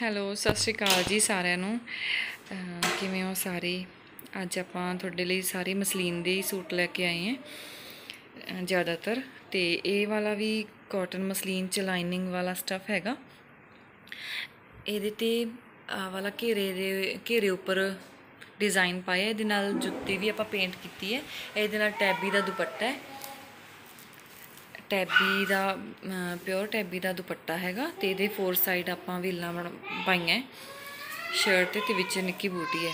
hello ਸਤਿ ਸ਼੍ਰੀ ਅਕਾਲ ਜੀ ਸਾਰਿਆਂ ਨੂੰ ਕਿਵੇਂ ਹੋ ਸਾਰੇ ਅੱਜ ਆਪਾਂ ਤੁਹਾਡੇ ਲਈ ਸਾਰੇ ਮਸਲੀਨ ਦੇ ਸੂਟ ਲੈ ਕੇ ਆਏ ਹਾਂ ਜ਼ਿਆਦਾਤਰ ਤੇ ਇਹ ਵਾਲਾ ਵੀ ਕਾਟਨ ਮਸਲੀਨ ਚ ਲਾਈਨਿੰਗ ਵਾਲਾ ਸਟਫ ਹੈਗਾ ਇਹਦੇ ਤੇ ਆ ਵਾਲਾ ਘੇਰੇ ਦੇ ਘੇਰੇ ਉੱਪਰ ਡਿਜ਼ਾਈਨ ਪਾਇਆ ਇਹਦੇ ਨਾਲ ਜੁੱਤੀ ਵੀ ਆਪਾਂ ਪੇਂਟ ਕੀਤੀ ਹੈ ਇਹਦੇ ਨਾਲ ਟੈਬੀ ਦਾ ਦੁਪੱਟਾ ਹੈ ਟੈਬੀ ਦਾ ਪਿਓਰ ਟੈਬੀ ਦਾ ਦੁਪੱਟਾ ਹੈਗਾ ਤੇ ਇਹਦੇ ਫੋਰ ਸਾਈਡ ਆਪਾਂ ਵੀਲਾਂ ਪਾਈਆਂ ਸ਼ਰਟ ਤੇ ਤੇ ਵਿੱਚ ਨਿੱਕੀ ਬੂਟੀ ਹੈ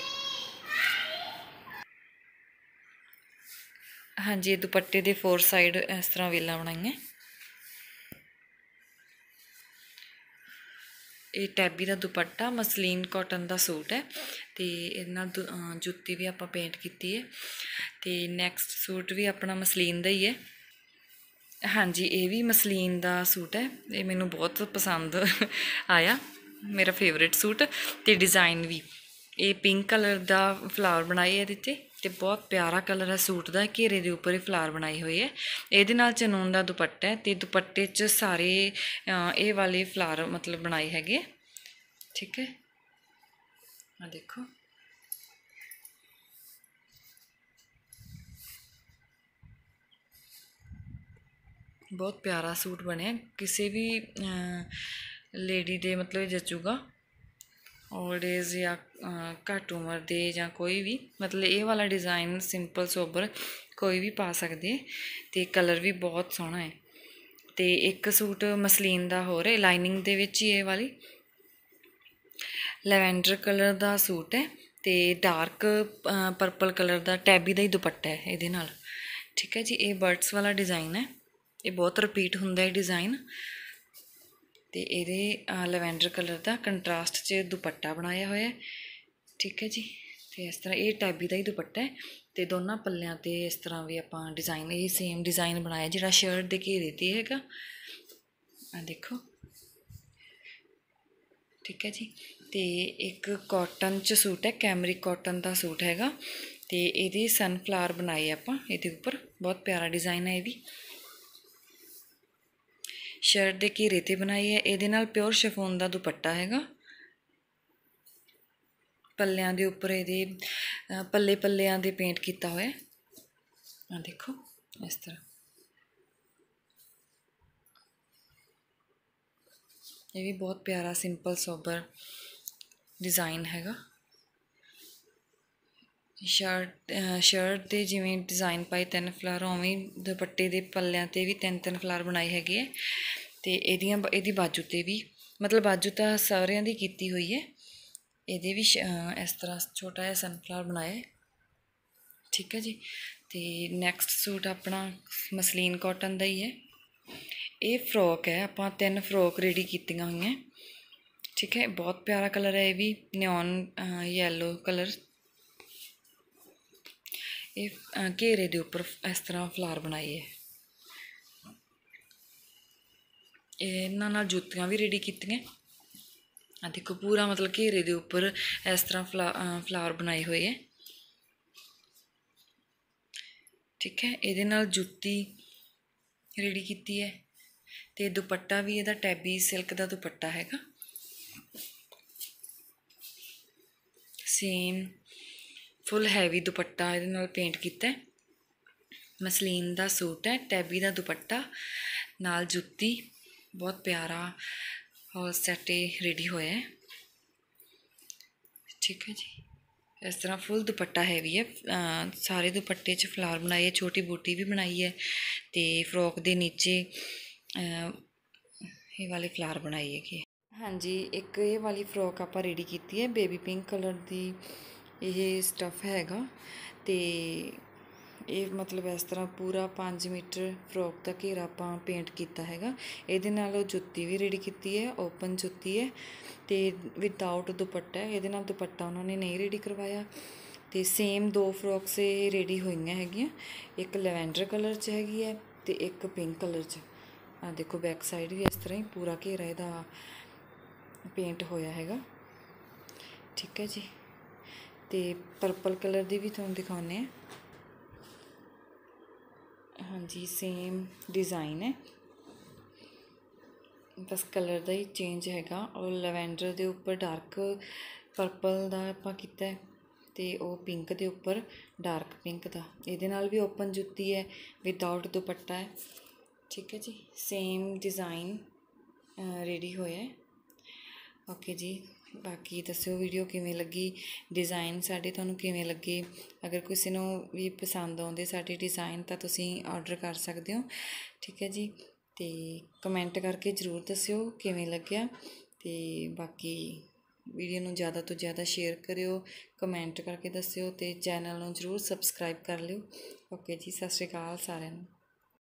ਹਾਂਜੀ ਦੁਪੱਟੇ ਦੇ ਫੋਰ ਸਾਈਡ ਇਸ ਤਰ੍ਹਾਂ ਵੀਲਾਂ ਬਣਾਈਆਂ ਇਹ ਟੈਬੀ ਦਾ ਦੁਪੱਟਾ ਮਸਲੀਨ ਕਾਟਨ ਦਾ ਸੂਟ ਹੈ ਤੇ ਇਹਨਾਂ ਜੁੱਤੀ ਵੀ ਆਪਾਂ ਪੇਂਟ ਕੀਤੀ ਹੈ ਤੇ ਨੈਕਸਟ ਸੂਟ ਵੀ ਆਪਣਾ ਮਸਲੀਨ ਦਾ ਹੀ ਹੈ ਹਾਂਜੀ ਇਹ ਵੀ ਮਸਲੀਨ ਦਾ ਸੂਟ ਹੈ ਇਹ ਮੈਨੂੰ ਬਹੁਤ ਪਸੰਦ ਆਇਆ ਮੇਰਾ ਫੇਵਰਿਟ ਸੂਟ ਤੇ ਡਿਜ਼ਾਈਨ ਵੀ ਇਹ ਪਿੰਕ ਕਲਰ ਦਾ ਫਲਾਵਰ ਬਣਾਈ ਹੈ ਦਿੱਤੇ ਤੇ ਬਹੁਤ ਪਿਆਰਾ ਕਲਰ ਹੈ ਸੂਟ ਦਾ ਘੇਰੇ ਦੇ ਉੱਪਰ ਇਹ ਫਲਾਰ ਬਣਾਈ ਹੋਈ ਹੈ ਇਹਦੇ ਨਾਲ ਚਨੂਨ ਦਾ ਦੁਪੱਟਾ ਹੈ ਤੇ ਦੁਪੱਟੇ 'ਚ ਸਾਰੇ ਇਹ ਵਾਲੇ ਫਲਾਰ ਮਤਲਬ ਬਣਾਏ ਹੈਗੇ ਠੀਕ ਹੈ ਆ ਦੇਖੋ ਬਹੁਤ ਪਿਆਰਾ ਸੂਟ ਬਣਿਆ ਕਿਸੇ ਵੀ ਲੇਡੀ ਦੇ ਮਤਲਬ ਜਚੂਗਾ ਓਲਡ ਏਜ ਜਾਂ ਘੱਟ ਉਮਰ ਦੇ ਜਾਂ ਕੋਈ ਵੀ ਮਤਲਬ ਇਹ ਵਾਲਾ ਡਿਜ਼ਾਈਨ ਸਿੰਪਲ ਸੋਬਰ ਕੋਈ ਵੀ ਪਾ ਸਕਦੇ ਤੇ ਕਲਰ ਵੀ ਬਹੁਤ ਸੋਹਣਾ ਹੈ ਤੇ ਇੱਕ ਸੂਟ ਮਸਲੀਨ ਦਾ ਹੋਰ ਹੈ ਲਾਈਨਿੰਗ ਦੇ ਵਿੱਚ ਹੀ ਇਹ ਵਾਲੀ ਲੈਵੈਂਡਰ ਕਲਰ ਦਾ ਸੂਟ ਹੈ ਤੇ ਡਾਰਕ ਪਰਪਲ ਕਲਰ ਦਾ ਟੈਬੀ ਦਾ ਹੀ ਦੁਪੱਟਾ ਹੈ ਇਹਦੇ ਨਾਲ ਠੀਕ ਹੈ ਜੀ ਇਹ ਬਰਡਸ ਵਾਲਾ ਡਿਜ਼ਾਈਨ ਹੈ ਇਹ ਬਹੁਤ ਰਿਪੀਟ ਹੁੰਦਾ ਹੈ ਡਿਜ਼ਾਈਨ ਤੇ ਇਹਦੇ ਲਵੈਂਡਰ ਕਲਰ ਦਾ ਕੰਟਰਾਸਟ 'ਚ ਦੁਪੱਟਾ ਬਣਾਇਆ ਹੋਇਆ ਹੈ ਠੀਕ ਹੈ ਜੀ ਤੇ ਇਸ ਤਰ੍ਹਾਂ ਇਹ ਟੈਬੀ ਦਾ ਹੀ ਦੁਪੱਟਾ ਹੈ ਤੇ ਦੋਨਾਂ ਪੱਲਿਆਂ ਤੇ ਇਸ ਤਰ੍ਹਾਂ ਵੀ ਆਪਾਂ ਡਿਜ਼ਾਈਨ ਇਹ ਸੇਮ ਡਿਜ਼ਾਈਨ ਬਣਾਇਆ ਜਿਹੜਾ ਸ਼ਰਟ ਦੇ ਘੇਰੇ ਤੇ ਹੈਗਾ ਆ ਦੇਖੋ ਠੀਕ ਹੈ ਜੀ ਤੇ ਇੱਕ ਕਾਟਨ ਚ ਸੂਟ ਹੈ ਕੈਮਰੀ ਕਾਟਨ ਦਾ ਸੂਟ ਹੈਗਾ ਤੇ ਇਹਦੇ ਸਨਫਲਾਵਰ ਬਣਾਏ ਆਪਾਂ ਇਹਦੇ ਉੱਪਰ ਬਹੁਤ ਪਿਆਰਾ ਡਿਜ਼ਾਈਨ ਹੈ ਇਹ ਵੀ ਸ਼ਰਟ ਦੇ ਘੇਰੇ ਤੇ ਬਣਾਈ ਹੈ ਇਹਦੇ ਨਾਲ ਪਿਓਰ ਸ਼ਿਫੋਨ ਦਾ ਦੁਪੱਟਾ ਹੈਗਾ ਪੱਲਿਆਂ ਦੇ ਉੱਪਰ ਇਹਦੇ ਪੱਲੇ ਪੱਲਿਆਂ ਦੇ ਪੇਂਟ ਕੀਤਾ ਹੋਇਆ ਆ ਦੇਖੋ ਇਸ ਤਰ੍ਹਾਂ ਇਹ ਵੀ ਬਹੁਤ ਪਿਆਰਾ ਸਿੰਪਲ ਸੋਬਰ ਡਿਜ਼ਾਈਨ ਹੈਗਾ ਸ਼ਰਟ ਸ਼ਰਟ ਦੇ ਜਿਵੇਂ ਡਿਜ਼ਾਈਨ ਪਾਈ ਤਿੰਨ ਫਲਾਰ ਉਵੇਂ ਦੁਪੱਟੇ ਦੇ ਪੱਲਿਆਂ 'ਤੇ ਵੀ ਤਿੰਨ ਤਿੰਨ ਫਲਾਰ ਬਣਾਏ ਹੈਗੇ ਹੈ ਤੇ ਇਹਦੀਆਂ ਇਹਦੀ ਬਾਜੂ 'ਤੇ ਵੀ ਮਤਲਬ ਬਾਜੂ ਤਾਂ ਸਾਰਿਆਂ ਦੀ ਕੀਤੀ ਹੋਈ ਹੈ ਇਹਦੇ ਵੀ ਇਸ ਤਰ੍ਹਾਂ ਛੋਟਾ ਜਿਹਾ ਸਨਫਲਾਰ ਬਣਾਇਆ ਠੀਕ ਹੈ ਜੀ ਤੇ ਨੈਕਸਟ ਸੂਟ ਆਪਣਾ ਮਸਲੀਨ ਕਾਟਨ ਦਾ ਹੀ ਹੈ ਇਹ ਫਰੋਕ ਹੈ ਆਪਾਂ ਤਿੰਨ ਫਰੋਕ ਰੈਡੀ ਕੀਤੀਆਂ ਹੋਈਆਂ ਠੀਕ ਹੈ ਬਹੁਤ ਪਿਆਰਾ ਕਲਰ ਹੈ ਇਹ ਵੀ ਨਿਓਨ ਯੈਲੋ ਕਲਰ ਇਹ ਘੇਰੇ ਦੇ ਉੱਪਰ ਇਸ ਤਰ੍ਹਾਂ ਫਲਾਰ ਹੈ ਇਹਨਾਂ ਨਾਲ ਜੁੱਤੀਆਂ ਵੀ ਰੈਡੀ ਕੀਤੀਆਂ ਆ ਦੇਖੋ ਪੂਰਾ ਮਤਲਬ ਘੇਰੇ ਦੇ ਉੱਪਰ ਇਸ ਤਰ੍ਹਾਂ ਫਲਾਰ ਬਣਾਏ ਹੋਏ ਹੈ ਠੀਕ ਹੈ ਇਹਦੇ ਨਾਲ ਜੁੱਤੀ ਰੈਡੀ ਕੀਤੀ ਹੈ ਤੇ ਦੁਪੱਟਾ ਵੀ ਇਹਦਾ ਟੈਬੀ ਸਿਲਕ ਦਾ ਦੁਪੱਟਾ ਹੈਗਾ ਸੇਮ ਫੁੱਲ ਹੈਵੀ ਦੁਪੱਟਾ ਇਹਦੇ ਨਾਲ ਪੇਂਟ ਕੀਤਾ ਮਸਲੀਨ ਦਾ ਸੂਟ ਹੈ ਟੈਬੀ ਦਾ ਦੁਪੱਟਾ ਨਾਲ ਜੁੱਤੀ ਬਹੁਤ ਪਿਆਰਾ ਸੈਟ ਸੈਟੇ ਰੈਡੀ ਹੋਇਆ ਹੈ ਠੀਕ ਹੈ ਜੀ ਇਸ ਤਰ੍ਹਾਂ ਫੁੱਲ ਦੁਪੱਟਾ ਹੈਵੀ ਹੈ ਸਾਰੇ ਦੁਪੱਟੇ 'ਚ ਫਲਾਰ ਬਣਾਈ ਹੈ ਛੋਟੀ ਬੂਟੀ ਵੀ ਬਣਾਈ ਹੈ ਤੇ ਫਰੋਕ ਦੇ ਨੀਚੇ ਇਹ ਵਾਲੇ ਫਲਾਰ ਬਣਾਈ ਹੈ ਕਿ ਹਾਂਜੀ ਇੱਕ ਇਹ ਵਾਲੀ ਫਰੋਕ ਆਪਾਂ ਰੈਡੀ ਕੀਤੀ ਹੈ ਬੇਬੀ ਪਿੰਕ ਕਲਰ ਦੀ ਇਹ ਸਟੱਫ ਹੈਗਾ ਤੇ ਇਹ ਮਤਲਬ ਇਸ ਤਰ੍ਹਾਂ ਪੂਰਾ 5 ਮੀਟਰ ਫਰੋਕ ਦਾ ਘੇਰਾ ਆਪਾਂ ਪੇਂਟ ਕੀਤਾ ਹੈਗਾ ਇਹਦੇ ਨਾਲ ਉਹ ਜੁੱਤੀ ਵੀ ਰੈਡੀ ਕੀਤੀ ਹੈ ਓਪਨ ਜੁੱਤੀ ਹੈ ਤੇ ਵਿਦਆਊਟ ਦੁਪੱਟਾ ਇਹਦੇ ਨਾਲ ਦੁਪੱਟਾ ਉਹਨਾਂ ਨੇ ਨਹੀਂ ਰੈਡੀ ਕਰਵਾਇਆ ਤੇ ਸੇਮ ਦੋ ਫਰੋਕਸ ਇਹ ਰੈਡੀ ਹੋਈਆਂ ਹੈਗੀਆਂ ਇੱਕ ਲਵੈਂਡਰ ਕਲਰ 'ਚ ਹੈਗੀ ਹੈ ਤੇ ਇੱਕ ਪਿੰਕ ਕਲਰ 'ਚ ਆ ਦੇਖੋ ਬੈਕ ਸਾਈਡ ਵੀ ਇਸ ਤਰ੍ਹਾਂ ਹੀ ਪੂਰਾ ਘੇਰਾ ਇਹਦਾ ਪੇਂਟ ਹੋਇਆ ਹੈਗਾ ਠੀਕ ਹੈ ਜੀ ਤੇ ਪਰਪਲ ਕਲਰ ਦੀ ਵੀ ਤੁਹਾਨੂੰ ਦਿਖਾਉਨੇ ਆ ਹਾਂਜੀ ਸੇਮ ਡਿਜ਼ਾਈਨ ਹੈ ਬਸ ਕਲਰ ਦਾ ਹੀ ਚੇਂਜ ਹੈਗਾ ਔਰ ਲਵੈਂਡਰ ਦੇ ਉੱਪਰ ਡਾਰਕ ਪਰਪਲ ਦਾ ਆਪਾਂ ਕੀਤਾ ਹੈ ਤੇ ਉਹ ਪਿੰਕ ਦੇ ਉੱਪਰ ਡਾਰਕ ਪਿੰਕ ਦਾ ਇਹਦੇ ਨਾਲ ਵੀ ਓਪਨ ਜੁੱਤੀ ਹੈ ਵਿਦਆਊਟ ਦੁਪੱਟਾ ਹੈ ਠੀਕ ਹੈ ਜੀ ਸੇਮ ਡਿਜ਼ਾਈਨ ਰੈਡੀ ਹੋਇਆ ਹੈ ਓਕੇ ਜੀ ਬਾਕੀ ਦੱਸਿਓ ਵੀਡੀਓ ਕਿਵੇਂ ਲੱਗੀ ਡਿਜ਼ਾਈਨ ਸਾਡੇ ਤੁਹਾਨੂੰ ਕਿਵੇਂ ਲੱਗੇ ਅਗਰ ਕਿਸੇ ਨੂੰ ਵੀ ਪਸੰਦ ਆਉਂਦੇ ਸਾਡੇ ਡਿਜ਼ਾਈਨ ਤਾਂ ਤੁਸੀਂ ਆਰਡਰ ਕਰ ਸਕਦੇ ਹੋ ਠੀਕ ਹੈ ਜੀ ਤੇ ਕਮੈਂਟ ਕਰਕੇ ਜ਼ਰੂਰ ਦੱਸਿਓ ਕਿਵੇਂ ਲੱਗਿਆ ਤੇ ਬਾਕੀ ਵੀਡੀਓ ਨੂੰ ਜ਼ਿਆਦਾ ਤੋਂ ਜ਼ਿਆਦਾ ਸ਼ੇਅਰ ਕਰਿਓ ਕਮੈਂਟ ਕਰਕੇ ਦੱਸਿਓ ਤੇ ਚੈਨਲ ਨੂੰ ਜ਼ਰੂਰ ਸਬਸਕ੍ਰਾਈਬ ਕਰ ਲਿਓ ਓਕੇ ਜੀ ਸਤਿ ਸ਼੍ਰੀ ਅਕਾਲ ਸਾਰਿਆਂ ਨੂੰ